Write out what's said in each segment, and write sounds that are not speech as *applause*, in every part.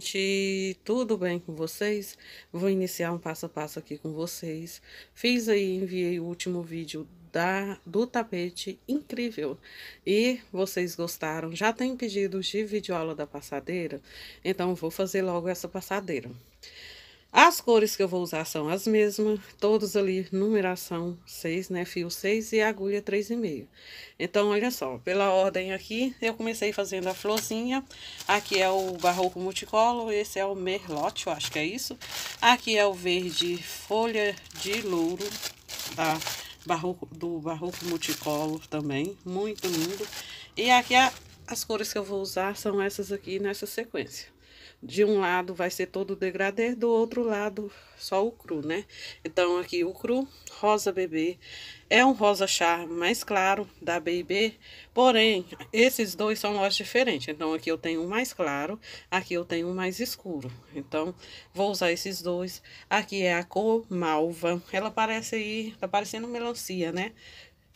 gente, tudo bem com vocês? Vou iniciar um passo a passo aqui com vocês. Fiz aí, enviei o último vídeo da, do tapete incrível. E vocês gostaram? Já tem pedidos de videoaula da passadeira? Então, vou fazer logo essa passadeira. As cores que eu vou usar são as mesmas, todos ali, numeração 6, né? Fio 6 e agulha 3,5. Então, olha só, pela ordem aqui, eu comecei fazendo a florzinha. Aqui é o barroco multicolor, esse é o Merlot, eu acho que é isso. Aqui é o verde folha de louro, tá? Barroco, do barroco multicolor também, muito lindo. E aqui a, as cores que eu vou usar são essas aqui nessa sequência de um lado vai ser todo o degradê, do outro lado só o cru, né? Então, aqui o cru, rosa bebê, é um rosa charme mais claro da B&B, porém, esses dois são lojas diferentes. Então, aqui eu tenho um mais claro, aqui eu tenho um mais escuro. Então, vou usar esses dois. Aqui é a cor malva, ela parece aí, tá parecendo melancia, né?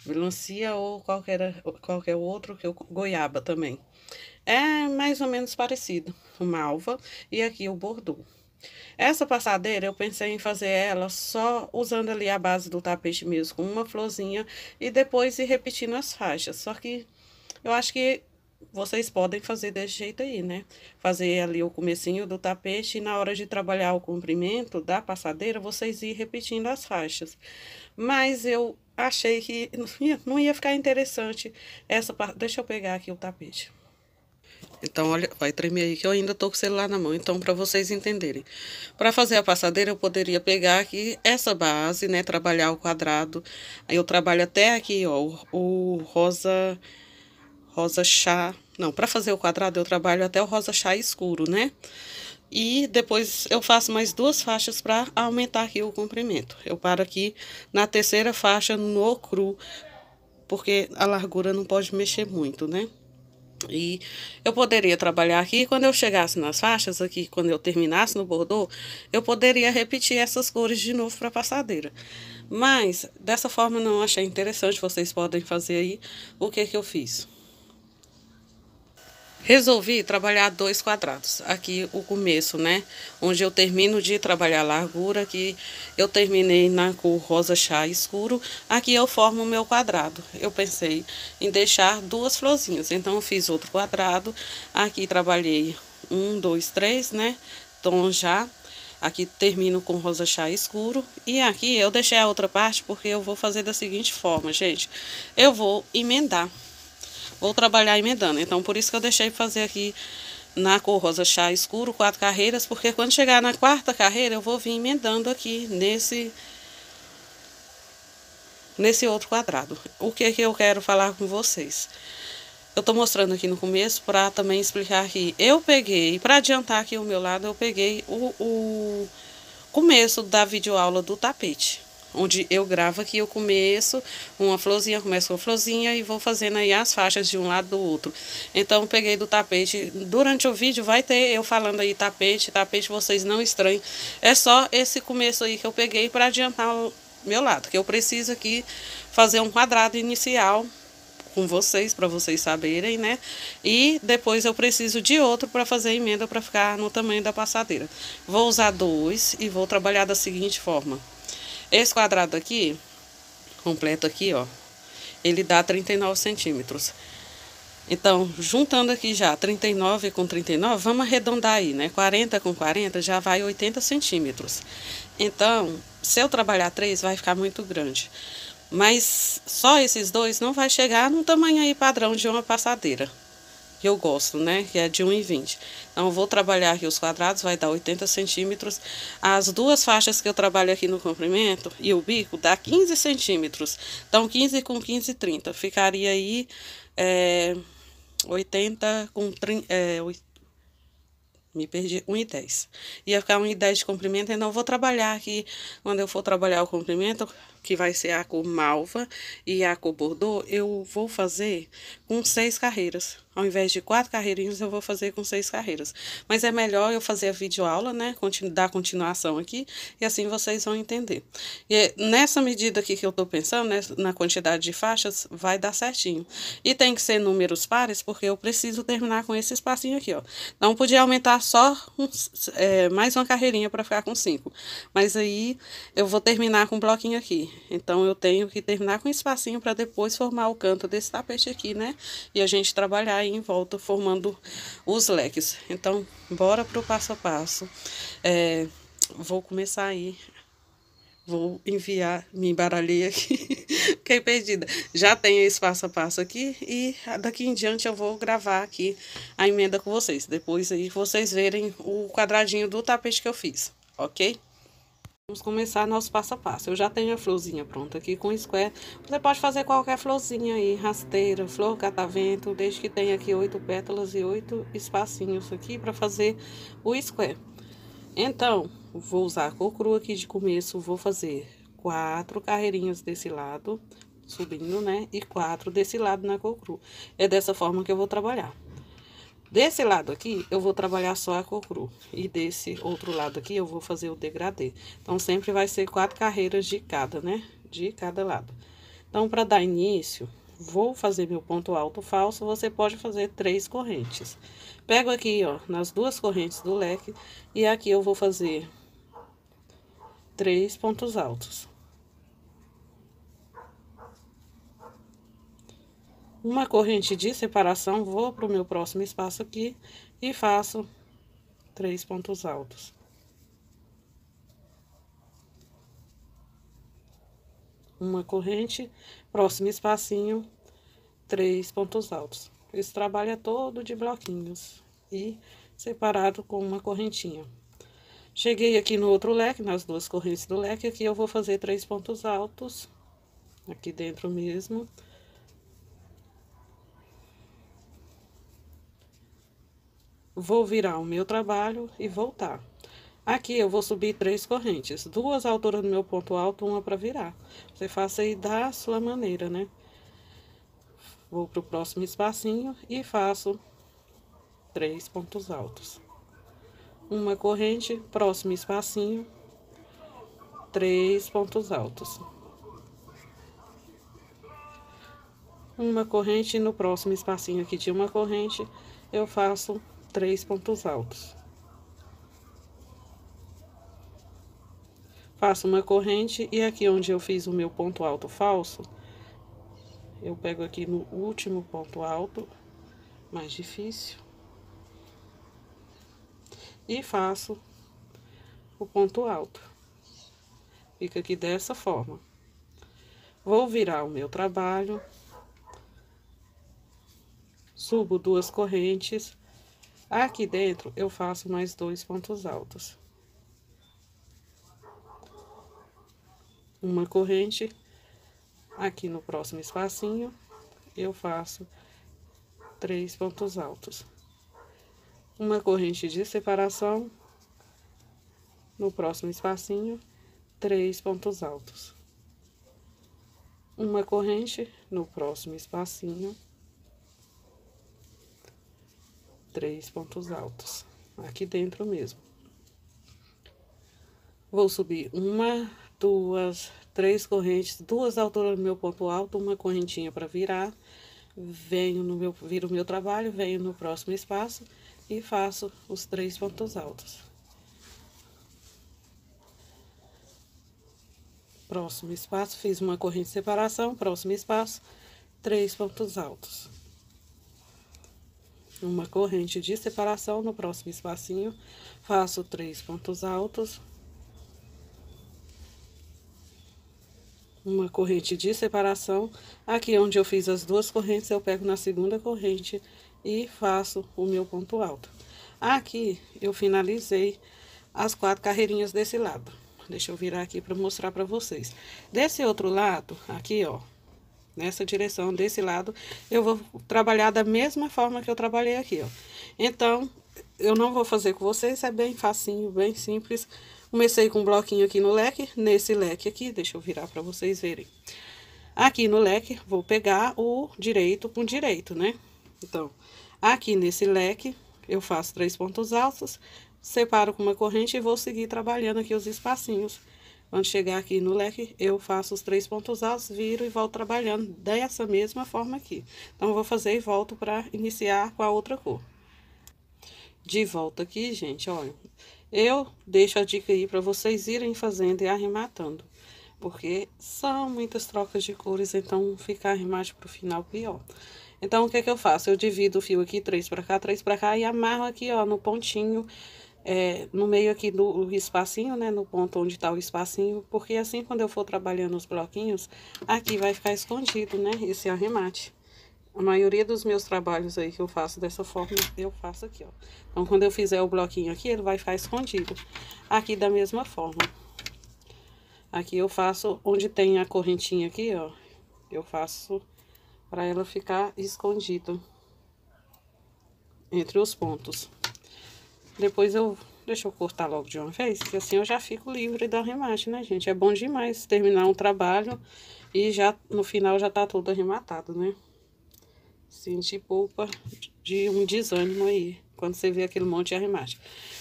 Melancia ou qualquer, qualquer outro, que eu, goiaba também. É mais ou menos parecido, o malva e aqui o bordô. Essa passadeira eu pensei em fazer ela só usando ali a base do tapete mesmo, com uma florzinha e depois ir repetindo as faixas. Só que eu acho que vocês podem fazer desse jeito aí, né? Fazer ali o comecinho do tapete e na hora de trabalhar o comprimento da passadeira, vocês ir repetindo as faixas. Mas eu achei que não *laughs* ia, não ia ficar interessante essa... Deixa eu pegar aqui o tapete. Então, olha, vai tremer aí que eu ainda tô com o celular na mão, então para vocês entenderem. Para fazer a passadeira, eu poderia pegar aqui essa base, né, trabalhar o quadrado. Aí eu trabalho até aqui, ó, o, o rosa rosa chá. Não, para fazer o quadrado eu trabalho até o rosa chá escuro, né? E depois eu faço mais duas faixas para aumentar aqui o comprimento. Eu paro aqui na terceira faixa no cru, porque a largura não pode mexer muito, né? E eu poderia trabalhar aqui, quando eu chegasse nas faixas aqui, quando eu terminasse no bordô, eu poderia repetir essas cores de novo para passadeira. Mas, dessa forma, não achei interessante, vocês podem fazer aí o que, que eu fiz. Resolvi trabalhar dois quadrados. Aqui o começo, né? Onde eu termino de trabalhar a largura, que eu terminei na cor rosa chá escuro. Aqui eu formo o meu quadrado. Eu pensei em deixar duas florzinhas. Então, eu fiz outro quadrado. Aqui trabalhei um, dois, três, né? Tom já. Aqui termino com rosa chá escuro. E aqui eu deixei a outra parte porque eu vou fazer da seguinte forma, gente. Eu vou emendar vou trabalhar emendando. Então, por isso que eu deixei fazer aqui na cor rosa chá escuro, quatro carreiras, porque quando chegar na quarta carreira, eu vou vir emendando aqui nesse, nesse outro quadrado. O que, que eu quero falar com vocês? Eu tô mostrando aqui no começo para também explicar que eu peguei, para adiantar aqui o meu lado, eu peguei o, o começo da videoaula do tapete onde eu gravo aqui, eu começo uma florzinha, começo com a florzinha e vou fazendo aí as faixas de um lado do outro. Então, peguei do tapete. Durante o vídeo vai ter eu falando aí tapete, tapete, vocês não estranhem. É só esse começo aí que eu peguei para adiantar o meu lado, que eu preciso aqui fazer um quadrado inicial com vocês, para vocês saberem, né? E depois eu preciso de outro para fazer a emenda para ficar no tamanho da passadeira. Vou usar dois e vou trabalhar da seguinte forma. Esse quadrado aqui, completo aqui, ó, ele dá 39 centímetros. Então, juntando aqui já 39 com 39, vamos arredondar aí, né? 40 com 40 já vai 80 centímetros. Então, se eu trabalhar três, vai ficar muito grande. Mas só esses dois não vai chegar no tamanho aí padrão de uma passadeira que eu gosto, né? Que é de 1,20. Então, eu vou trabalhar aqui os quadrados, vai dar 80 centímetros. As duas faixas que eu trabalho aqui no comprimento e o bico dá 15 centímetros. Então, 15 com 15, 30. Ficaria aí é, 80 com 30... É, 80 me perdi 1,10. Ia ficar 1,10 de comprimento, então eu vou trabalhar aqui. Quando eu for trabalhar o comprimento, que vai ser a cor malva e a cor bordeaux, eu vou fazer com seis carreiras. Ao invés de quatro carreirinhas, eu vou fazer com seis carreiras. Mas é melhor eu fazer a videoaula, né? Continu dar continuação aqui, e assim vocês vão entender. E é, nessa medida aqui que eu tô pensando, né, na quantidade de faixas, vai dar certinho. E tem que ser números pares, porque eu preciso terminar com esse espacinho aqui, ó. Não podia aumentar só uns, é, mais uma carreirinha para ficar com cinco. Mas aí eu vou terminar com um bloquinho aqui. Então, eu tenho que terminar com espacinho para depois formar o canto desse tapete aqui, né? E a gente trabalhar aí em volta, formando os leques. Então, bora pro passo a passo. É, vou começar aí vou enviar, me embaralhei aqui, *laughs* fiquei perdida. Já tenho esse passo a passo aqui e daqui em diante eu vou gravar aqui a emenda com vocês. Depois aí vocês verem o quadradinho do tapete que eu fiz, ok? Vamos começar nosso passo a passo. Eu já tenho a florzinha pronta aqui com square. Você pode fazer qualquer florzinha aí, rasteira, flor catavento, desde que tenha aqui oito pétalas e oito espacinhos aqui para fazer o square. Então, vou usar a cor crua aqui de começo, vou fazer quatro carreirinhas desse lado, subindo, né? E quatro desse lado na cor crua. É dessa forma que eu vou trabalhar. Desse lado aqui, eu vou trabalhar só a cor cru. E desse outro lado aqui, eu vou fazer o degradê. Então, sempre vai ser quatro carreiras de cada, né? De cada lado. Então, para dar início, vou fazer meu ponto alto falso, você pode fazer três correntes. Pego aqui, ó, nas duas correntes do leque, e aqui eu vou fazer três pontos altos. uma corrente de separação, vou para o meu próximo espaço aqui e faço três pontos altos. Uma corrente, próximo espacinho, três pontos altos. Esse trabalho é todo de bloquinhos e separado com uma correntinha. Cheguei aqui no outro leque, nas duas correntes do leque, aqui eu vou fazer três pontos altos, aqui dentro mesmo. Vou virar o meu trabalho e voltar. Aqui eu vou subir três correntes, duas alturas no do meu ponto alto, uma para virar. Você faça aí da sua maneira, né? Vou pro próximo espacinho e faço três pontos altos. Uma corrente, próximo espacinho, três pontos altos. Uma corrente no próximo espacinho aqui de uma corrente, eu faço três pontos altos. Faço uma corrente e aqui onde eu fiz o meu ponto alto falso, eu pego aqui no último ponto alto, mais difícil, e faço o ponto alto. Fica aqui dessa forma. Vou virar o meu trabalho, subo duas correntes, Aqui dentro, eu faço mais dois pontos altos. Uma corrente, aqui no próximo espacinho, eu faço três pontos altos. Uma corrente de separação, no próximo espacinho, três pontos altos. Uma corrente, no próximo espacinho, três pontos altos, aqui dentro mesmo. Vou subir uma, duas, três correntes, duas alturas no meu ponto alto, uma correntinha para virar. Venho no meu, viro o meu trabalho, venho no próximo espaço e faço os três pontos altos. Próximo espaço, fiz uma corrente de separação, próximo espaço, três pontos altos uma corrente de separação no próximo espacinho, faço três pontos altos, uma corrente de separação, aqui onde eu fiz as duas correntes, eu pego na segunda corrente e faço o meu ponto alto. Aqui, eu finalizei as quatro carreirinhas desse lado. Deixa eu virar aqui para mostrar para vocês. Desse outro lado, aqui, ó, nessa direção, desse lado, eu vou trabalhar da mesma forma que eu trabalhei aqui, ó. Então, eu não vou fazer com vocês, é bem facinho, bem simples. Comecei com um bloquinho aqui no leque, nesse leque aqui, deixa eu virar para vocês verem. Aqui no leque, vou pegar o direito com direito, né? Então, aqui nesse leque, eu faço três pontos altos, separo com uma corrente e vou seguir trabalhando aqui os espacinhos quando chegar aqui no leque, eu faço os três pontos altos, viro e volto trabalhando dessa mesma forma aqui. Então, vou fazer e volto para iniciar com a outra cor. De volta aqui, gente, olha. Eu deixo a dica aí para vocês irem fazendo e arrematando. Porque são muitas trocas de cores, então ficar arremate para o final pior. Então, o que é que eu faço? Eu divido o fio aqui, três para cá, três para cá, e amarro aqui, ó, no pontinho é, no meio aqui do espacinho, né? No ponto onde tá o espacinho, porque assim quando eu for trabalhando os bloquinhos, aqui vai ficar escondido, né? Esse arremate. A maioria dos meus trabalhos aí que eu faço dessa forma, eu faço aqui, ó. Então, quando eu fizer o bloquinho aqui, ele vai ficar escondido. Aqui da mesma forma. Aqui eu faço onde tem a correntinha aqui, ó. Eu faço para ela ficar escondida entre os pontos. Depois eu... Deixa eu cortar logo de uma vez, que assim eu já fico livre do arremate, né, gente? É bom demais terminar um trabalho e já no final já tá tudo arrematado, né? Sentir poupa de um desânimo aí, quando você vê aquele monte de arremate.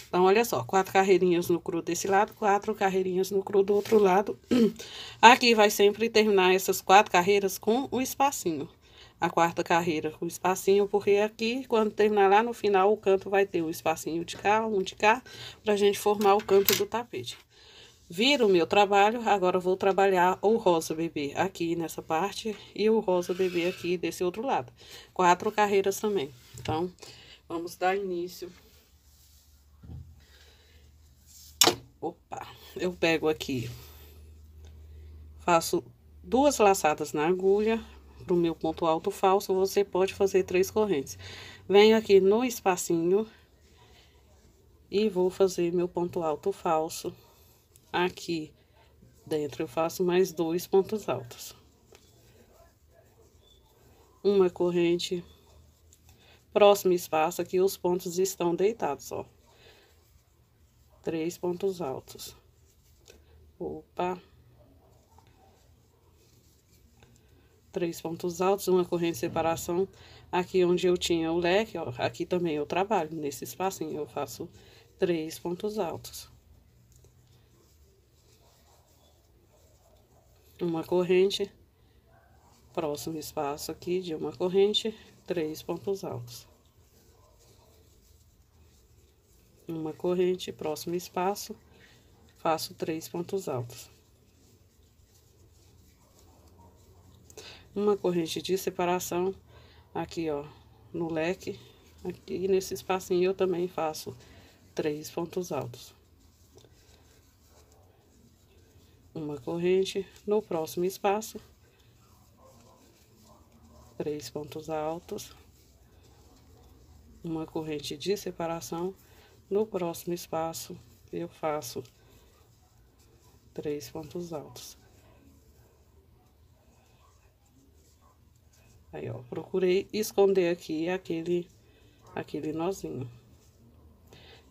Então, olha só, quatro carreirinhas no cru desse lado, quatro carreirinhas no cru do outro lado. *clears throat* Aqui vai sempre terminar essas quatro carreiras com um espacinho a quarta carreira com espacinho, porque aqui, quando terminar lá no final, o canto vai ter um espacinho de cá, um de cá, pra gente formar o canto do tapete. Vira o meu trabalho, agora vou trabalhar o rosa bebê aqui nessa parte e o rosa bebê aqui desse outro lado. Quatro carreiras também. Então, vamos dar início. Opa! Eu pego aqui, faço duas laçadas na agulha, para o meu ponto alto falso, você pode fazer três correntes. Venho aqui no espacinho e vou fazer meu ponto alto falso aqui dentro. Eu faço mais dois pontos altos. Uma corrente, próximo espaço aqui, os pontos estão deitados, ó. Três pontos altos. Opa! três pontos altos, uma corrente de separação, aqui onde eu tinha o leque, ó, aqui também eu trabalho, nesse espaço, eu faço três pontos altos. Uma corrente, próximo espaço aqui de uma corrente, três pontos altos. Uma corrente, próximo espaço, faço três pontos altos. uma corrente de separação aqui, ó, no leque. Aqui nesse espacinho eu também faço três pontos altos. Uma corrente no próximo espaço. Três pontos altos. Uma corrente de separação no próximo espaço eu faço três pontos altos. Aí, ó, procurei esconder aqui aquele, aquele nozinho.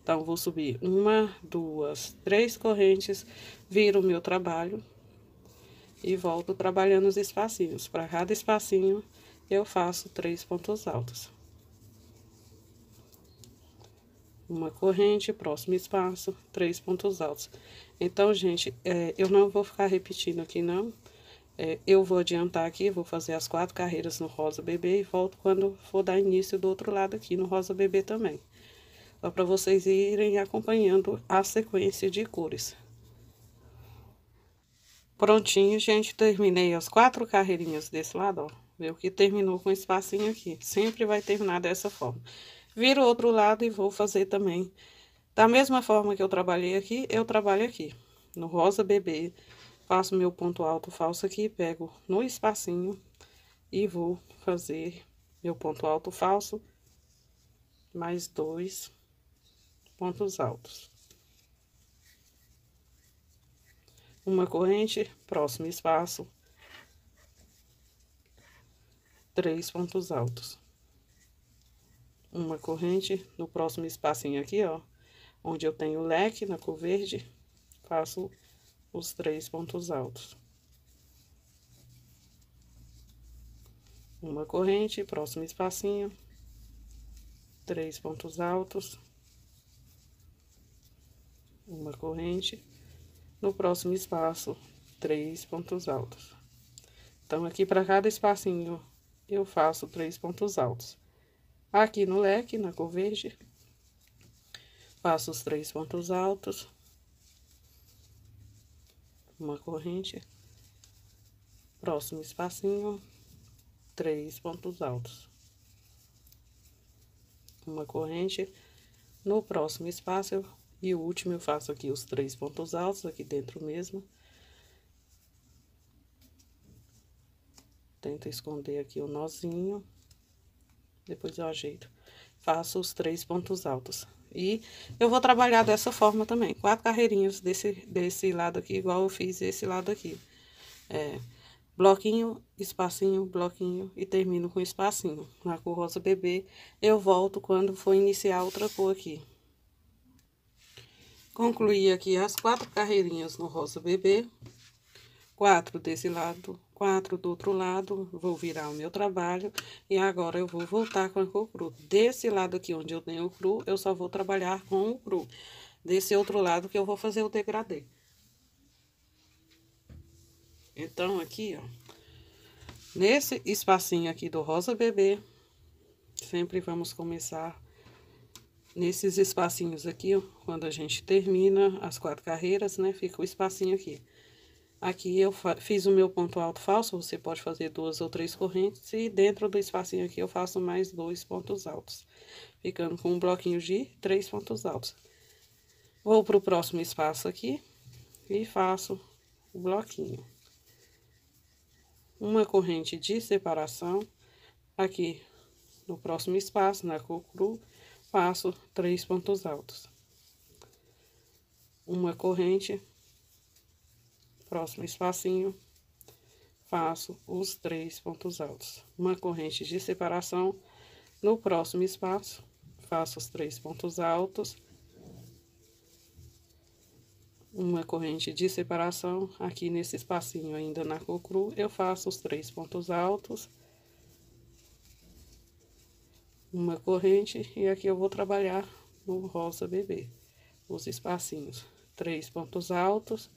Então, vou subir uma, duas, três correntes, viro o meu trabalho e volto trabalhando os espacinhos. Para cada espacinho, eu faço três pontos altos. Uma corrente, próximo espaço, três pontos altos. Então, gente, é, eu não vou ficar repetindo aqui, não. Não é, eu vou adiantar aqui, vou fazer as quatro carreiras no rosa bebê e volto quando for dar início do outro lado aqui no rosa bebê também. Só para vocês irem acompanhando a sequência de cores. Prontinho, gente, terminei as quatro carreirinhas desse lado, ó. Viu que terminou com um espacinho aqui. Sempre vai terminar dessa forma. Viro o outro lado e vou fazer também. Da mesma forma que eu trabalhei aqui, eu trabalho aqui. No rosa bebê Faço meu ponto alto falso aqui, pego no espacinho e vou fazer meu ponto alto falso, mais dois pontos altos. Uma corrente, próximo espaço, três pontos altos. Uma corrente, no próximo espacinho aqui, ó, onde eu tenho leque na cor verde, faço os três pontos altos. Uma corrente, próximo espacinho, três pontos altos, uma corrente, no próximo espaço, três pontos altos. Então, aqui para cada espacinho, eu faço três pontos altos. Aqui no leque, na cor verde, faço os três pontos altos uma corrente, próximo espacinho, três pontos altos. Uma corrente, no próximo espaço, e o último eu faço aqui os três pontos altos, aqui dentro mesmo. Tento esconder aqui o nozinho, depois eu ajeito. Faço os três pontos altos. E eu vou trabalhar dessa forma também, quatro carreirinhos desse, desse lado aqui, igual eu fiz esse lado aqui. É, bloquinho, espacinho, bloquinho e termino com espacinho. Na cor rosa bebê, eu volto quando for iniciar outra cor aqui. Concluí aqui as quatro carreirinhas no rosa bebê, quatro desse lado, quatro do outro lado, vou virar o meu trabalho e agora eu vou voltar com a cor cru. Desse lado aqui onde eu tenho o cru, eu só vou trabalhar com o cru. Desse outro lado que eu vou fazer o degradê. Então, aqui, ó, nesse espacinho aqui do rosa bebê, sempre vamos começar nesses espacinhos aqui, ó, quando a gente termina as quatro carreiras, né, fica o espacinho aqui. Aqui eu fiz o meu ponto alto falso, você pode fazer duas ou três correntes, e dentro do espacinho aqui eu faço mais dois pontos altos, ficando com um bloquinho de três pontos altos. Vou pro próximo espaço aqui e faço o bloquinho. Uma corrente de separação, aqui no próximo espaço, na cor cru, faço três pontos altos. Uma corrente próximo espacinho, faço os três pontos altos. Uma corrente de separação, no próximo espaço, faço os três pontos altos. Uma corrente de separação, aqui nesse espacinho ainda na cru eu faço os três pontos altos. Uma corrente, e aqui eu vou trabalhar no rosa bebê, os espacinhos. Três pontos altos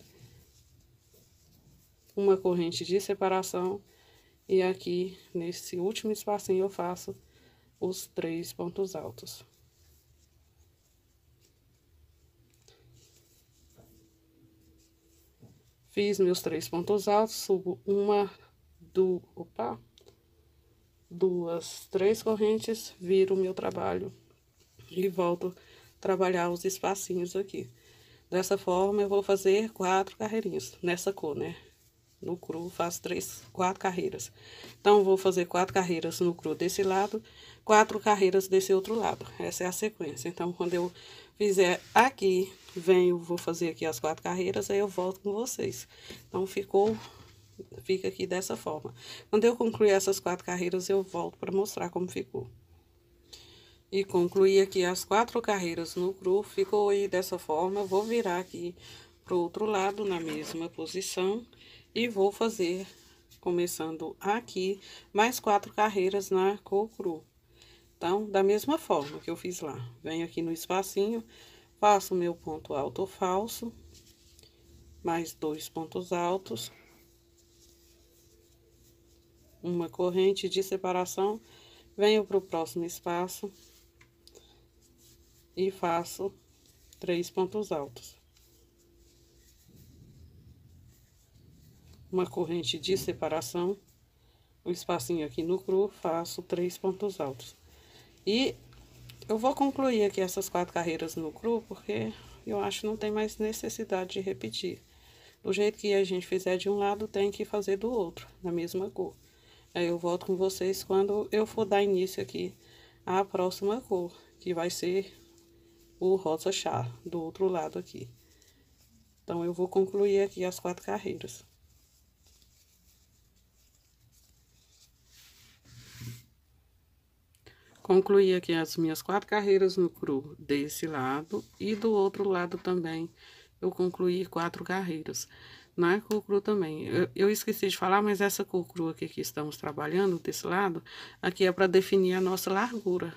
uma corrente de separação e aqui nesse último espacinho eu faço os três pontos altos. Fiz meus três pontos altos, subo uma, do, opa, duas, três correntes, viro o meu trabalho e volto trabalhar os espacinhos aqui. Dessa forma, eu vou fazer quatro carreirinhas nessa cor, né? No cru, faço três, quatro carreiras. Então, vou fazer quatro carreiras no cru desse lado, quatro carreiras desse outro lado. Essa é a sequência. Então, quando eu fizer aqui, venho, vou fazer aqui as quatro carreiras, aí eu volto com vocês. Então, ficou, fica aqui dessa forma. Quando eu concluir essas quatro carreiras, eu volto para mostrar como ficou. E concluí aqui as quatro carreiras no cru, ficou aí dessa forma. Vou virar aqui pro outro lado na mesma posição e vou fazer, começando aqui, mais quatro carreiras na cor cru. Então, da mesma forma que eu fiz lá. Venho aqui no espacinho, faço meu ponto alto falso, mais dois pontos altos. Uma corrente de separação, venho para o próximo espaço e faço três pontos altos. uma corrente de separação, o um espacinho aqui no cru, faço três pontos altos. E eu vou concluir aqui essas quatro carreiras no cru, porque eu acho que não tem mais necessidade de repetir. Do jeito que a gente fizer de um lado, tem que fazer do outro, na mesma cor. Aí eu volto com vocês quando eu for dar início aqui à próxima cor, que vai ser o rosa chá, do outro lado aqui. Então, eu vou concluir aqui as quatro carreiras. Concluí aqui as minhas quatro carreiras no cru desse lado e do outro lado também eu concluí quatro carreiras. Na cocru também, eu, eu esqueci de falar, mas essa cocru aqui que estamos trabalhando desse lado, aqui é para definir a nossa largura,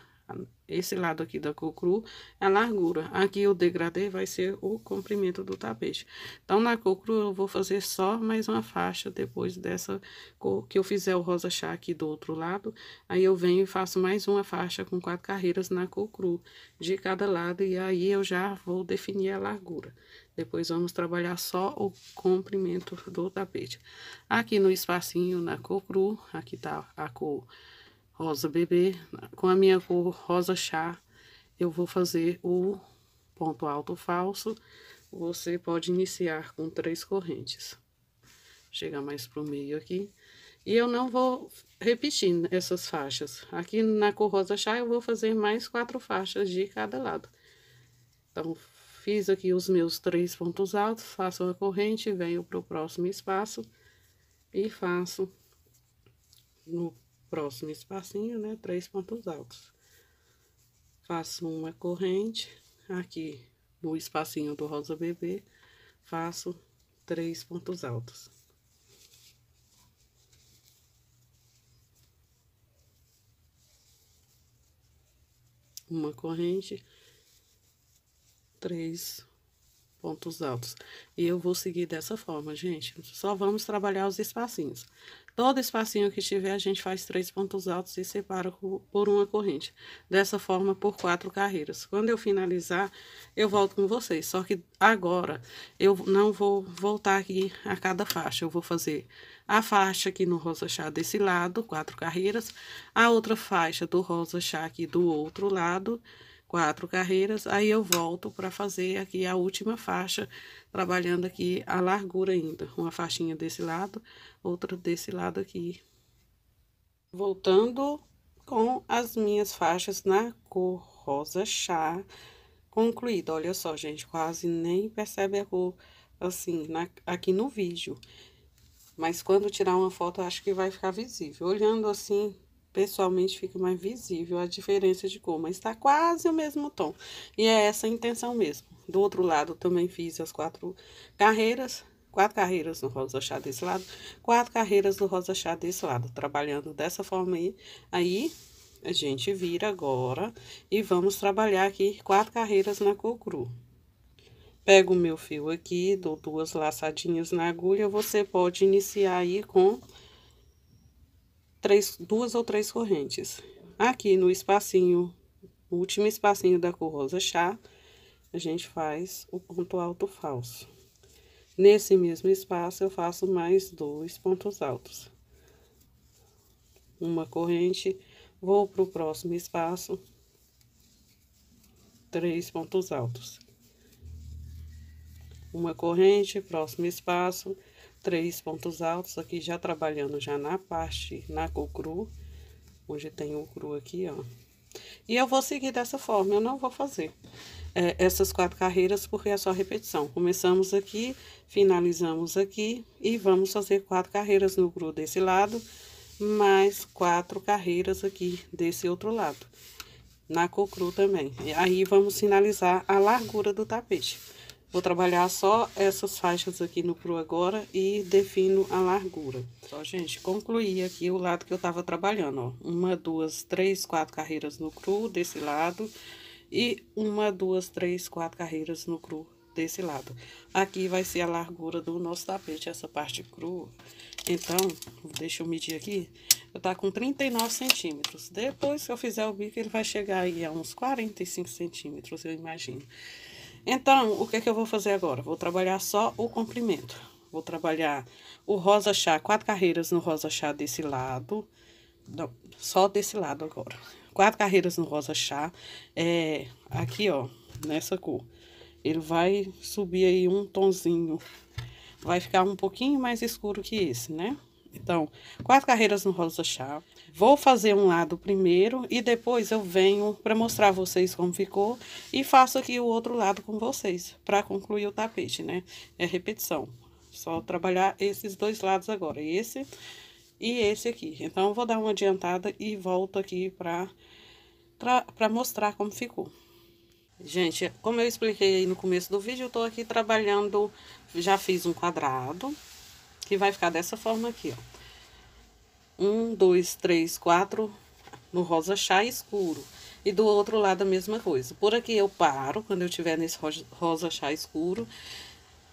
esse lado aqui da cocru é a largura. Aqui o degradê vai ser o comprimento do tapete. Então, na cru, eu vou fazer só mais uma faixa depois dessa cor que eu fizer o rosa chá aqui do outro lado. Aí eu venho e faço mais uma faixa com quatro carreiras na cru de cada lado. E aí eu já vou definir a largura. Depois vamos trabalhar só o comprimento do tapete. Aqui no espacinho na cru, aqui tá a cor rosa bebê, com a minha cor rosa chá, eu vou fazer o ponto alto falso. Você pode iniciar com três correntes. Chegar mais pro meio aqui. E eu não vou repetir essas faixas. Aqui na cor rosa chá, eu vou fazer mais quatro faixas de cada lado. Então, fiz aqui os meus três pontos altos, faço uma corrente, venho pro próximo espaço e faço no próximo espacinho, né? Três pontos altos. Faço uma corrente aqui no espacinho do rosa bebê, faço três pontos altos. Uma corrente, três pontos altos. E eu vou seguir dessa forma, gente. Só vamos trabalhar os espacinhos. Todo espacinho que tiver, a gente faz três pontos altos e separa por uma corrente. Dessa forma, por quatro carreiras. Quando eu finalizar, eu volto com vocês. Só que agora, eu não vou voltar aqui a cada faixa. Eu vou fazer a faixa aqui no rosa chá desse lado, quatro carreiras. A outra faixa do rosa chá aqui do outro lado quatro carreiras, aí eu volto para fazer aqui a última faixa, trabalhando aqui a largura ainda, uma faixinha desse lado, outra desse lado aqui. Voltando com as minhas faixas na cor rosa chá, concluída, olha só, gente, quase nem percebe a cor, assim, na, aqui no vídeo. Mas quando tirar uma foto, acho que vai ficar visível. Olhando assim, pessoalmente fica mais visível a diferença de cor, mas está quase o mesmo tom. E é essa a intenção mesmo. Do outro lado, também fiz as quatro carreiras, quatro carreiras no rosa chá desse lado, quatro carreiras no rosa chá desse lado, trabalhando dessa forma aí. Aí, a gente vira agora e vamos trabalhar aqui quatro carreiras na cor cru. Pego o meu fio aqui, dou duas laçadinhas na agulha, você pode iniciar aí com três, duas ou três correntes. Aqui no espacinho, último espacinho da cor rosa chá, a gente faz o ponto alto falso. Nesse mesmo espaço, eu faço mais dois pontos altos. Uma corrente, vou para o próximo espaço, três pontos altos. Uma corrente, próximo espaço, três pontos altos aqui já trabalhando já na parte, na cocru, onde tem o cru aqui, ó. E eu vou seguir dessa forma, eu não vou fazer é, essas quatro carreiras, porque é só repetição. Começamos aqui, finalizamos aqui e vamos fazer quatro carreiras no cru desse lado, mais quatro carreiras aqui desse outro lado, na cocru também. E aí, vamos finalizar a largura do tapete. Vou trabalhar só essas faixas aqui no cru agora e defino a largura. Então, gente, concluí aqui o lado que eu tava trabalhando, ó. Uma, duas, três, quatro carreiras no cru desse lado e uma, duas, três, quatro carreiras no cru desse lado. Aqui vai ser a largura do nosso tapete, essa parte crua. Então, deixa eu medir aqui. Eu tá com 39 centímetros. Depois que eu fizer o bico, ele vai chegar aí a uns 45 centímetros, eu imagino. Então, o que é que eu vou fazer agora? Vou trabalhar só o comprimento. Vou trabalhar o rosa chá, quatro carreiras no rosa chá desse lado. Não, só desse lado agora. Quatro carreiras no rosa chá. É, aqui, ó, nessa cor. Ele vai subir aí um tonzinho. Vai ficar um pouquinho mais escuro que esse, né? Então, quatro carreiras no rosa chá. Vou fazer um lado primeiro e depois eu venho para mostrar a vocês como ficou e faço aqui o outro lado com vocês para concluir o tapete, né? É repetição. Só trabalhar esses dois lados agora, esse e esse aqui. Então, vou dar uma adiantada e volto aqui para para mostrar como ficou. Gente, como eu expliquei aí no começo do vídeo, eu tô aqui trabalhando, já fiz um quadrado, que vai ficar dessa forma aqui, ó. Um, dois, três, quatro no rosa chá escuro. E do outro lado a mesma coisa. Por aqui eu paro, quando eu tiver nesse rosa chá escuro.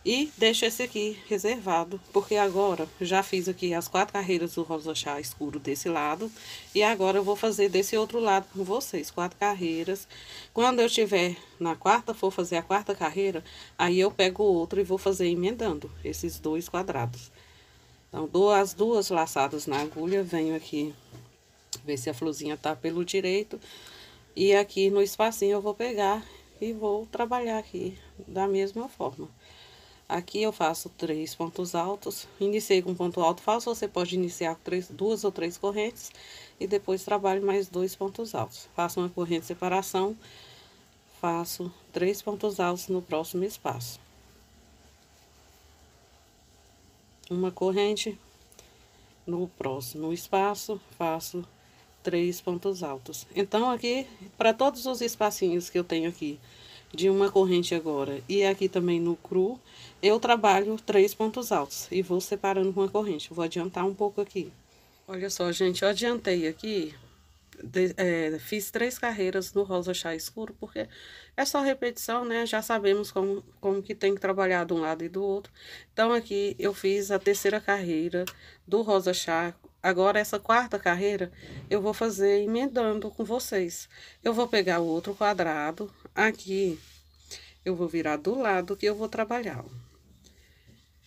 E deixo esse aqui reservado, porque agora já fiz aqui as quatro carreiras do rosa chá escuro desse lado. E agora eu vou fazer desse outro lado com vocês, quatro carreiras. Quando eu tiver na quarta, for fazer a quarta carreira, aí eu pego o outro e vou fazer emendando esses dois quadrados. Então, dou as duas laçadas na agulha, venho aqui ver se a florzinha tá pelo direito. E aqui no espacinho eu vou pegar e vou trabalhar aqui da mesma forma. Aqui eu faço três pontos altos, iniciei com ponto alto falso, você pode iniciar com três, duas ou três correntes e depois trabalho mais dois pontos altos. Faço uma corrente de separação, faço três pontos altos no próximo espaço. uma corrente. No próximo espaço, faço três pontos altos. Então, aqui, para todos os espacinhos que eu tenho aqui, de uma corrente agora e aqui também no cru, eu trabalho três pontos altos e vou separando com a corrente. Vou adiantar um pouco aqui. Olha só, gente, eu adiantei aqui de, é, fiz três carreiras no rosa chá escuro, porque é só repetição, né? Já sabemos como, como que tem que trabalhar de um lado e do outro. Então, aqui eu fiz a terceira carreira do rosa chá. Agora, essa quarta carreira, eu vou fazer emendando com vocês. Eu vou pegar o outro quadrado aqui, eu vou virar do lado que eu vou trabalhar,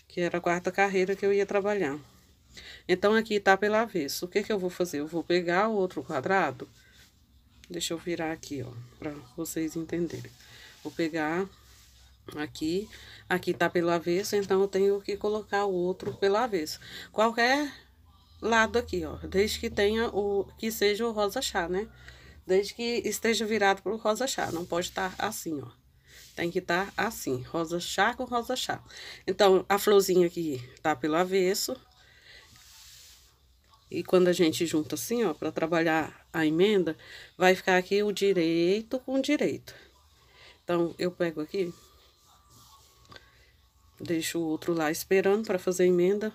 que era a quarta carreira que eu ia trabalhar. Então, aqui tá pelo avesso. O que que eu vou fazer? Eu vou pegar o outro quadrado. Deixa eu virar aqui, ó, pra vocês entenderem. Vou pegar aqui. Aqui tá pelo avesso, então eu tenho que colocar o outro pelo avesso. Qualquer lado aqui, ó, desde que tenha o... que seja o rosa chá, né? Desde que esteja virado pro rosa chá, não pode estar tá assim, ó. Tem que estar tá assim, rosa chá com rosa chá. Então, a florzinha aqui tá pelo avesso, e quando a gente junta assim, ó, para trabalhar a emenda, vai ficar aqui o direito com direito. Então, eu pego aqui, deixo o outro lá esperando para fazer emenda.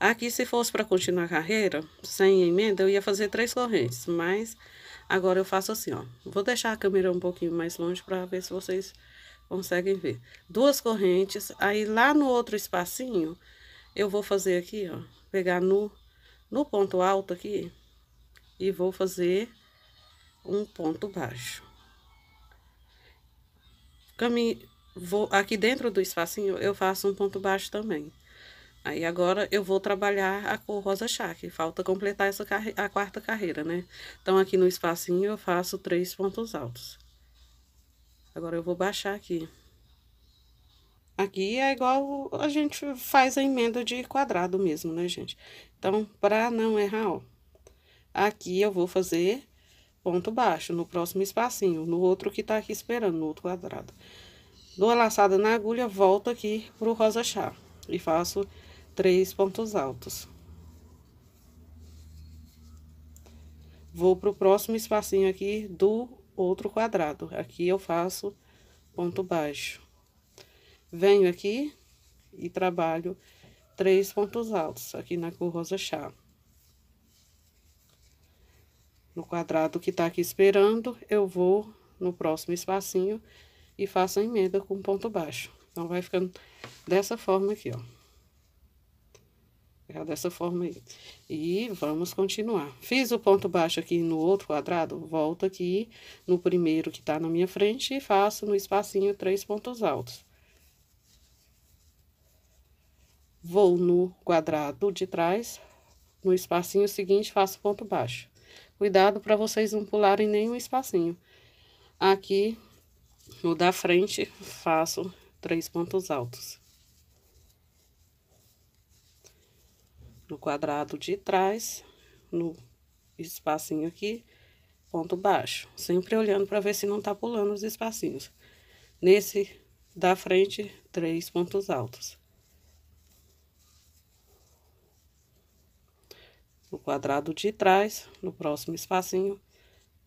Aqui, se fosse para continuar a carreira, sem emenda, eu ia fazer três correntes, mas agora eu faço assim, ó. Vou deixar a câmera um pouquinho mais longe para ver se vocês conseguem ver. Duas correntes, aí lá no outro espacinho, eu vou fazer aqui, ó, pegar no no ponto alto aqui e vou fazer um ponto baixo. Caminho, vou aqui dentro do espacinho eu faço um ponto baixo também. Aí agora eu vou trabalhar a cor rosa chá, que falta completar essa a quarta carreira, né? Então aqui no espacinho eu faço três pontos altos. Agora eu vou baixar aqui. Aqui é igual a gente faz a emenda de quadrado mesmo, né, gente? Então, para não errar, ó, aqui eu vou fazer ponto baixo no próximo espacinho, no outro que tá aqui esperando, no outro quadrado. Dou a laçada na agulha, volto aqui pro rosa chá e faço três pontos altos. Vou pro próximo espacinho aqui do outro quadrado. Aqui eu faço ponto baixo. Venho aqui e trabalho três pontos altos aqui na cor rosa chá. No quadrado que tá aqui esperando, eu vou no próximo espacinho e faço a emenda com ponto baixo. Então, vai ficando dessa forma aqui, ó. É dessa forma aí. E vamos continuar. Fiz o ponto baixo aqui no outro quadrado, volto aqui no primeiro que tá na minha frente e faço no espacinho três pontos altos. vou no quadrado de trás, no espacinho seguinte, faço ponto baixo. Cuidado para vocês não pularem nenhum espacinho. Aqui, no da frente, faço três pontos altos. No quadrado de trás, no espacinho aqui, ponto baixo. Sempre olhando para ver se não tá pulando os espacinhos. Nesse da frente, três pontos altos. no quadrado de trás, no próximo espacinho,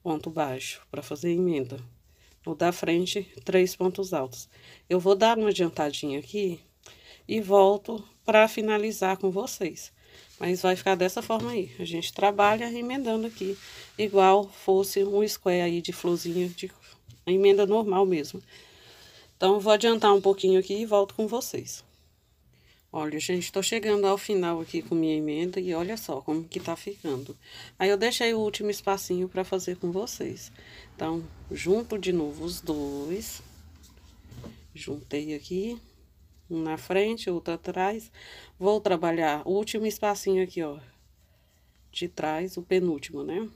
ponto baixo, para fazer emenda. No da frente, três pontos altos. Eu vou dar uma adiantadinha aqui e volto para finalizar com vocês. Mas vai ficar dessa forma aí. A gente trabalha emendando aqui, igual fosse um square aí de florzinha, de emenda normal mesmo. Então, vou adiantar um pouquinho aqui e volto com vocês. Olha, gente, tô chegando ao final aqui com minha emenda e olha só como que tá ficando. Aí eu deixei o último espacinho pra fazer com vocês. Então, junto de novo os dois. Juntei aqui, um na frente, outro atrás. Vou trabalhar o último espacinho aqui, ó, de trás, o penúltimo, né?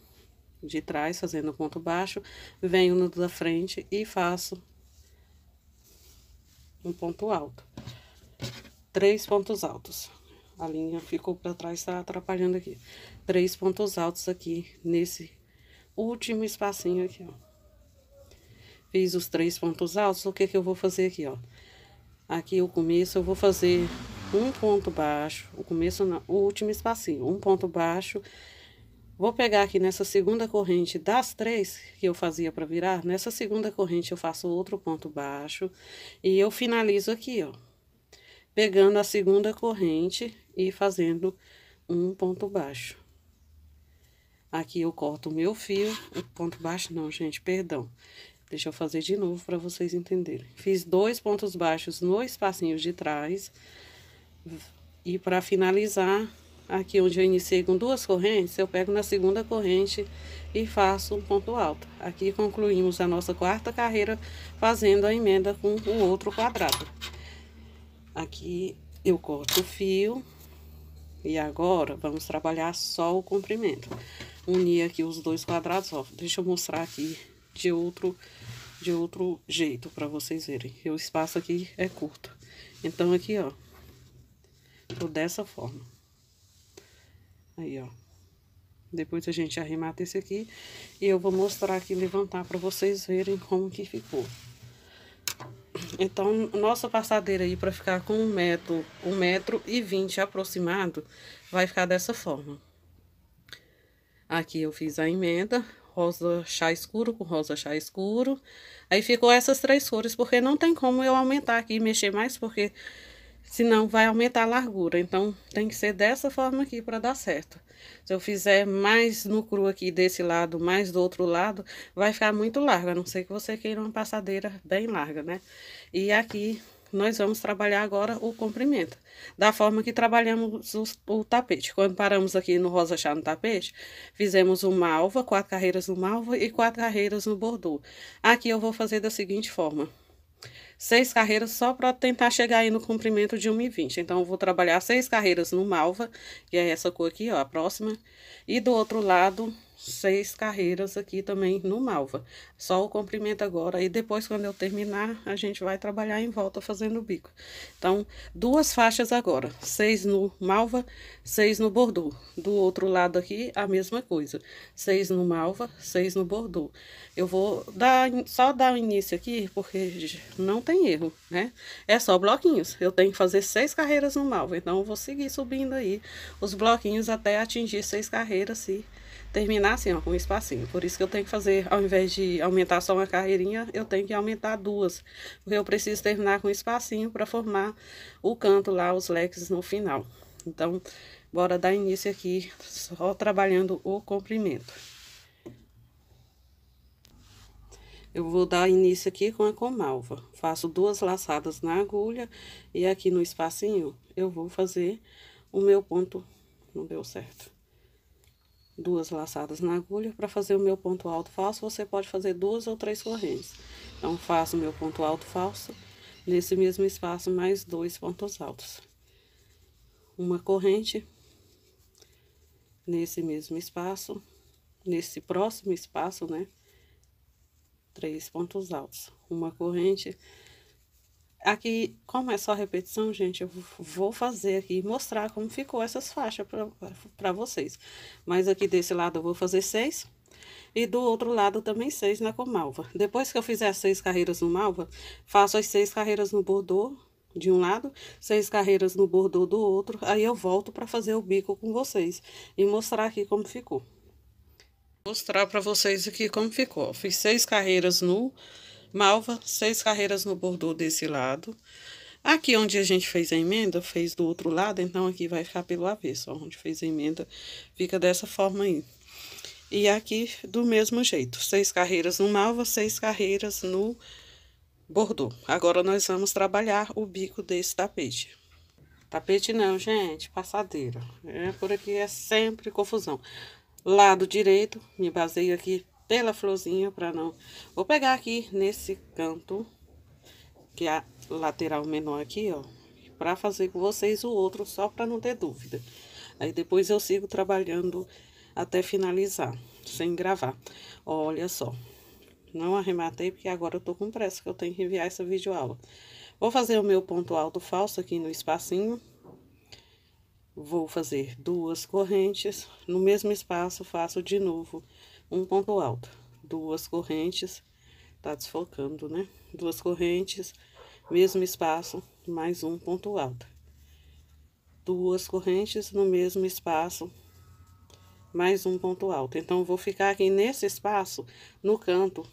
De trás, fazendo ponto baixo, venho no da frente e faço um ponto alto três pontos altos. A linha ficou para trás, está atrapalhando aqui. Três pontos altos aqui, nesse último espacinho aqui, ó. Fiz os três pontos altos, o que que eu vou fazer aqui, ó? Aqui o começo, eu vou fazer um ponto baixo, o começo, não, o último espacinho, um ponto baixo. Vou pegar aqui nessa segunda corrente das três que eu fazia para virar, nessa segunda corrente eu faço outro ponto baixo e eu finalizo aqui, ó pegando a segunda corrente e fazendo um ponto baixo. Aqui eu corto o meu fio, o ponto baixo não, gente, perdão. Deixa eu fazer de novo para vocês entenderem. Fiz dois pontos baixos no espacinho de trás. E para finalizar, aqui onde eu iniciei com duas correntes, eu pego na segunda corrente e faço um ponto alto. Aqui concluímos a nossa quarta carreira fazendo a emenda com o outro quadrado. Aqui eu corto o fio. E agora, vamos trabalhar só o comprimento. Unir aqui os dois quadrados, ó. Deixa eu mostrar aqui de outro, de outro jeito para vocês verem. O espaço aqui é curto. Então, aqui, ó. Tô dessa forma. Aí, ó. Depois a gente arremata esse aqui. E eu vou mostrar aqui, levantar para vocês verem como que ficou. Então, nossa passadeira aí para ficar com um metro, um metro e vinte aproximado, vai ficar dessa forma. Aqui eu fiz a emenda, rosa chá escuro com rosa chá escuro. Aí ficou essas três cores, porque não tem como eu aumentar aqui e mexer mais, porque senão vai aumentar a largura. Então, tem que ser dessa forma aqui para dar certo. Se eu fizer mais no cru aqui desse lado, mais do outro lado, vai ficar muito larga, a não ser que você queira uma passadeira bem larga, né? E aqui nós vamos trabalhar agora o comprimento, da forma que trabalhamos o, o tapete. Quando paramos aqui no rosa chá no tapete, fizemos uma alva, quatro carreiras no malva e quatro carreiras no bordô. Aqui eu vou fazer da seguinte forma seis carreiras só para tentar chegar aí no comprimento de 1,20. Então, eu vou trabalhar seis carreiras no malva, que é essa cor aqui, ó, a próxima. E do outro lado, seis carreiras aqui também no Malva. Só o comprimento agora e depois quando eu terminar, a gente vai trabalhar em volta fazendo o bico. Então, duas faixas agora, seis no Malva, seis no Bordeaux. Do outro lado aqui, a mesma coisa, seis no Malva, seis no Bordeaux. Eu vou dar só dar o início aqui, porque não tem erro, né? É só bloquinhos. Eu tenho que fazer seis carreiras no Malva, então eu vou seguir subindo aí os bloquinhos até atingir seis carreiras, se terminar assim, ó, com um espacinho. Por isso que eu tenho que fazer, ao invés de aumentar só uma carreirinha, eu tenho que aumentar duas. Porque eu preciso terminar com um espacinho para formar o canto lá, os leques no final. Então, bora dar início aqui, só trabalhando o comprimento. Eu vou dar início aqui com a comalva. Faço duas laçadas na agulha e aqui no espacinho eu vou fazer o meu ponto, não deu certo duas laçadas na agulha. Para fazer o meu ponto alto falso, você pode fazer duas ou três correntes. Então, faço o meu ponto alto falso, nesse mesmo espaço, mais dois pontos altos. Uma corrente, nesse mesmo espaço, nesse próximo espaço, né? Três pontos altos. Uma corrente Aqui, como é só repetição, gente, eu vou fazer aqui mostrar como ficou essas faixas para vocês. Mas aqui desse lado eu vou fazer seis e do outro lado também seis na comalva. Depois que eu fizer as seis carreiras no malva, faço as seis carreiras no bordô de um lado, seis carreiras no bordô do outro, aí eu volto para fazer o bico com vocês e mostrar aqui como ficou. Vou mostrar para vocês aqui como ficou. Fiz seis carreiras no Malva, seis carreiras no bordô desse lado. Aqui onde a gente fez a emenda, fez do outro lado, então aqui vai ficar pelo avesso, onde fez a emenda, fica dessa forma aí. E aqui do mesmo jeito, seis carreiras no malva, seis carreiras no bordô. Agora nós vamos trabalhar o bico desse tapete. Tapete não, gente, passadeira. É, por aqui é sempre confusão. Lado direito, me baseio aqui pela florzinha para não... Vou pegar aqui nesse canto, que é a lateral menor aqui, ó, para fazer com vocês o outro, só para não ter dúvida. Aí depois eu sigo trabalhando até finalizar, sem gravar. Olha só, não arrematei porque agora eu tô com pressa, que eu tenho que enviar essa videoaula. Vou fazer o meu ponto alto falso aqui no espacinho. Vou fazer duas correntes, no mesmo espaço faço de novo um ponto alto, duas correntes, tá desfocando, né? Duas correntes, mesmo espaço, mais um ponto alto. Duas correntes no mesmo espaço, mais um ponto alto. Então, vou ficar aqui nesse espaço, no canto,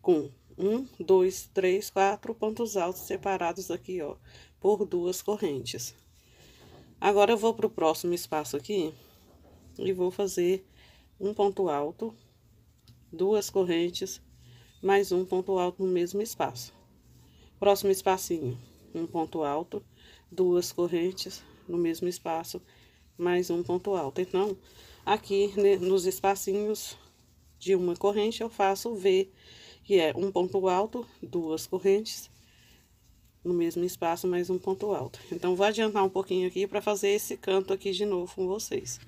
com um, dois, três, quatro pontos altos separados aqui, ó, por duas correntes. Agora, eu vou pro próximo espaço aqui e vou fazer um ponto alto, duas correntes, mais um ponto alto no mesmo espaço. Próximo espacinho, um ponto alto, duas correntes no mesmo espaço, mais um ponto alto. Então, aqui né, nos espacinhos de uma corrente, eu faço V, que é um ponto alto, duas correntes, no mesmo espaço, mais um ponto alto. Então, vou adiantar um pouquinho aqui para fazer esse canto aqui de novo com vocês.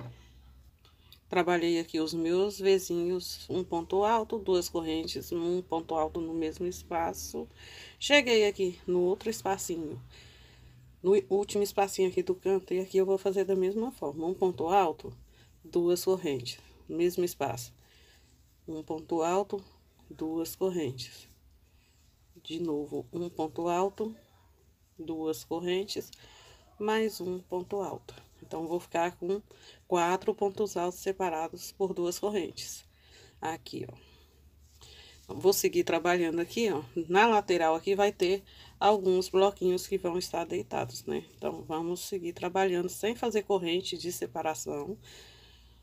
Trabalhei aqui os meus vizinhos, um ponto alto, duas correntes, um ponto alto no mesmo espaço. Cheguei aqui no outro espacinho, no último espacinho aqui do canto, e aqui eu vou fazer da mesma forma. Um ponto alto, duas correntes, mesmo espaço. Um ponto alto, duas correntes. De novo, um ponto alto, duas correntes, mais um ponto alto. Então, vou ficar com quatro pontos altos separados por duas correntes. Aqui, ó. Então, vou seguir trabalhando aqui, ó. Na lateral aqui vai ter alguns bloquinhos que vão estar deitados, né? Então, vamos seguir trabalhando sem fazer corrente de separação.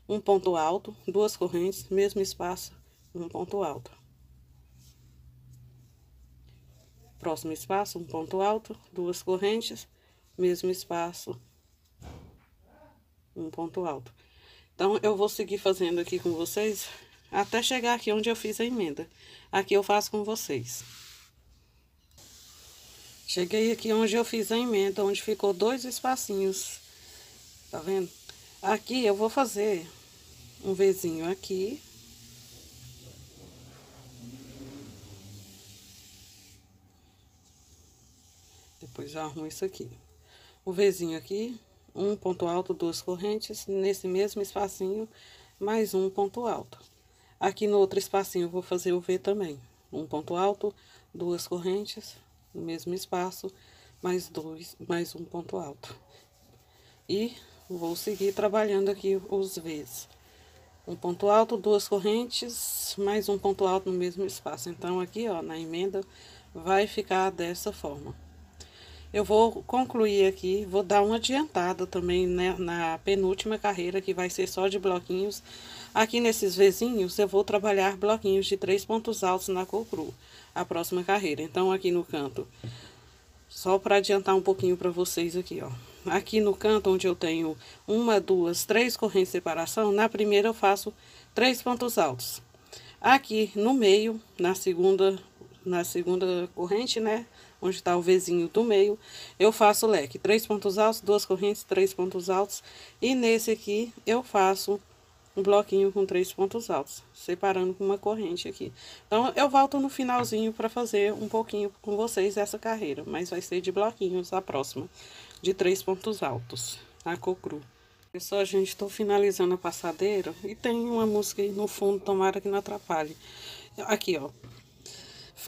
Um ponto alto, duas correntes, mesmo espaço, um ponto alto. Próximo espaço, um ponto alto, duas correntes, mesmo espaço, um ponto alto. Então, eu vou seguir fazendo aqui com vocês até chegar aqui onde eu fiz a emenda. Aqui eu faço com vocês. Cheguei aqui onde eu fiz a emenda, onde ficou dois espacinhos, tá vendo? Aqui eu vou fazer um vizinho aqui. Depois eu arrumo isso aqui. O vizinho aqui um ponto alto, duas correntes, nesse mesmo espacinho, mais um ponto alto. Aqui no outro espacinho vou fazer o V também. Um ponto alto, duas correntes, no mesmo espaço, mais dois, mais um ponto alto. E vou seguir trabalhando aqui os Vs. Um ponto alto, duas correntes, mais um ponto alto no mesmo espaço. Então, aqui, ó, na emenda, vai ficar dessa forma. Eu vou concluir aqui, vou dar uma adiantada também né, na penúltima carreira, que vai ser só de bloquinhos. Aqui nesses vizinhos, eu vou trabalhar bloquinhos de três pontos altos na cor cru, a próxima carreira. Então, aqui no canto, só para adiantar um pouquinho para vocês aqui, ó. Aqui no canto, onde eu tenho uma, duas, três correntes de separação, na primeira eu faço três pontos altos. Aqui no meio, na segunda na segunda corrente, né? Onde está o vizinho do meio, eu faço leque. Três pontos altos, duas correntes, três pontos altos. E nesse aqui, eu faço um bloquinho com três pontos altos, separando com uma corrente aqui. Então, eu volto no finalzinho para fazer um pouquinho com vocês essa carreira, mas vai ser de bloquinhos a próxima, de três pontos altos, a cocru. cru. É Pessoal, gente, tô finalizando a passadeira e tem uma música aí no fundo, tomara que não atrapalhe. Aqui, ó,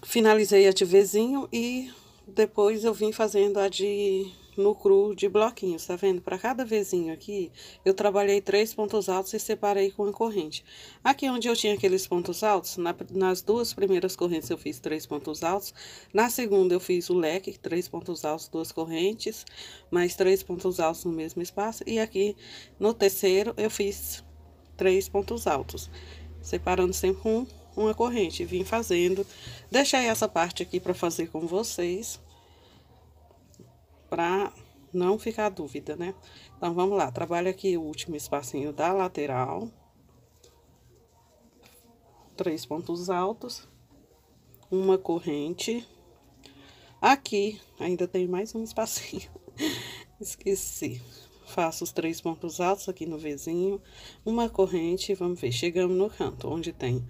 Finalizei a de vizinho e depois eu vim fazendo a de no cru de bloquinhos, tá vendo? Para cada vezinho aqui, eu trabalhei três pontos altos e separei com a corrente. Aqui onde eu tinha aqueles pontos altos, na, nas duas primeiras correntes eu fiz três pontos altos, na segunda eu fiz o leque, três pontos altos, duas correntes, mais três pontos altos no mesmo espaço, e aqui no terceiro eu fiz três pontos altos, separando sempre um uma corrente. Vim fazendo. Deixei essa parte aqui para fazer com vocês. Pra não ficar dúvida, né? Então, vamos lá. Trabalho aqui o último espacinho da lateral. Três pontos altos. Uma corrente. Aqui, ainda tem mais um espacinho. *laughs* Esqueci. Faço os três pontos altos aqui no vizinho. Uma corrente, vamos ver. Chegamos no canto, onde tem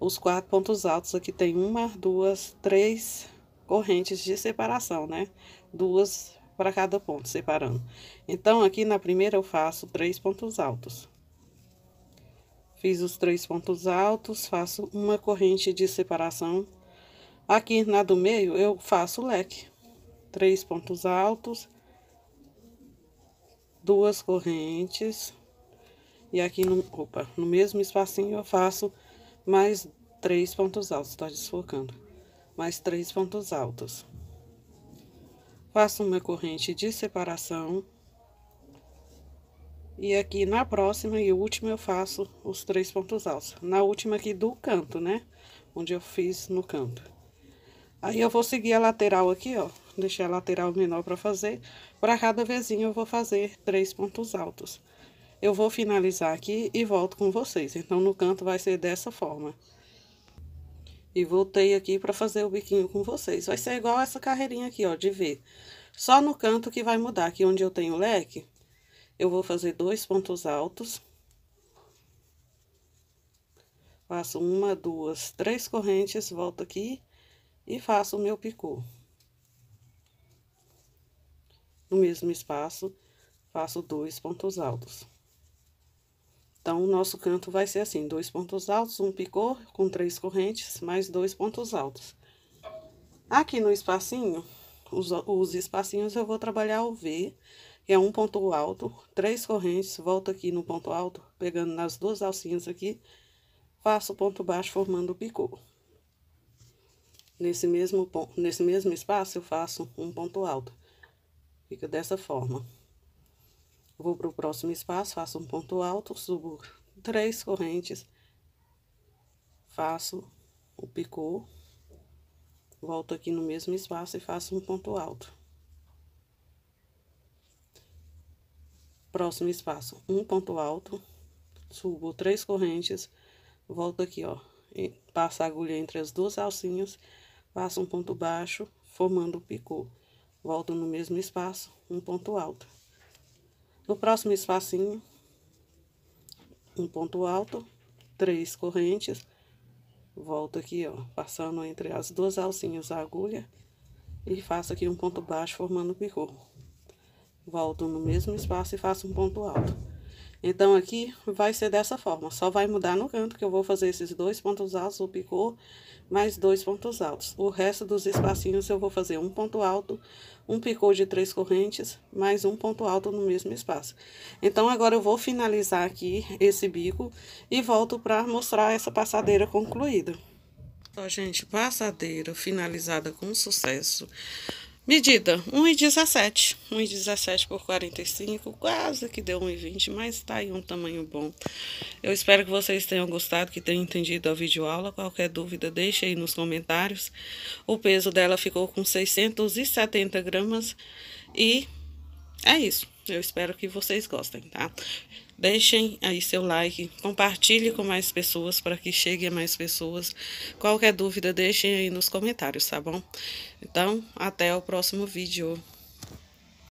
os quatro pontos altos aqui tem uma, duas, três correntes de separação, né? Duas para cada ponto, separando. Então, aqui na primeira eu faço três pontos altos. Fiz os três pontos altos, faço uma corrente de separação. Aqui na do meio eu faço leque. Três pontos altos, duas correntes. E aqui no, opa, no mesmo espacinho eu faço mais três pontos altos. Está desfocando. Mais três pontos altos. Faço uma corrente de separação. E aqui na próxima e última eu faço os três pontos altos. Na última aqui do canto, né? Onde eu fiz no canto. Aí eu vou seguir a lateral aqui, ó. Deixei a lateral menor para fazer. Para cada vezinho eu vou fazer três pontos altos eu vou finalizar aqui e volto com vocês. Então, no canto vai ser dessa forma. E voltei aqui para fazer o biquinho com vocês. Vai ser igual essa carreirinha aqui, ó, de V. Só no canto que vai mudar. Aqui onde eu tenho o leque, eu vou fazer dois pontos altos. Faço uma, duas, três correntes, volto aqui e faço o meu picô. No mesmo espaço, faço dois pontos altos. Então, o nosso canto vai ser assim, dois pontos altos, um picô com três correntes, mais dois pontos altos. Aqui no espacinho, os, os espacinhos eu vou trabalhar o V, que é um ponto alto, três correntes, volto aqui no ponto alto, pegando nas duas alcinhas aqui, faço ponto baixo formando o picô. Nesse mesmo, nesse mesmo espaço, eu faço um ponto alto. Fica dessa forma. Vou para o próximo espaço, faço um ponto alto, subo três correntes, faço o picô, volto aqui no mesmo espaço e faço um ponto alto. Próximo espaço, um ponto alto, subo três correntes, volto aqui, ó, e passo a agulha entre as duas alcinhas, faço um ponto baixo, formando o picô. Volto no mesmo espaço, um ponto alto. No próximo espacinho, um ponto alto, três correntes, volto aqui, ó, passando entre as duas alcinhas a agulha e faço aqui um ponto baixo formando o picô. Volto no mesmo espaço e faço um ponto alto. Então, aqui vai ser dessa forma, só vai mudar no canto que eu vou fazer esses dois pontos altos, o picô, mais dois pontos altos. O resto dos espacinhos eu vou fazer um ponto alto, um picô de três correntes, mais um ponto alto no mesmo espaço. Então, agora eu vou finalizar aqui esse bico e volto para mostrar essa passadeira concluída. Então, gente, passadeira finalizada com sucesso. Medida 1,17. 1,17 por 45, quase que deu 1,20, mas tá aí um tamanho bom. Eu espero que vocês tenham gostado, que tenham entendido a videoaula. Qualquer dúvida, deixe aí nos comentários. O peso dela ficou com 670 gramas e é isso. Eu espero que vocês gostem, tá? Deixem aí seu like, compartilhe com mais pessoas para que chegue a mais pessoas. Qualquer dúvida, deixem aí nos comentários, tá bom? Então, até o próximo vídeo.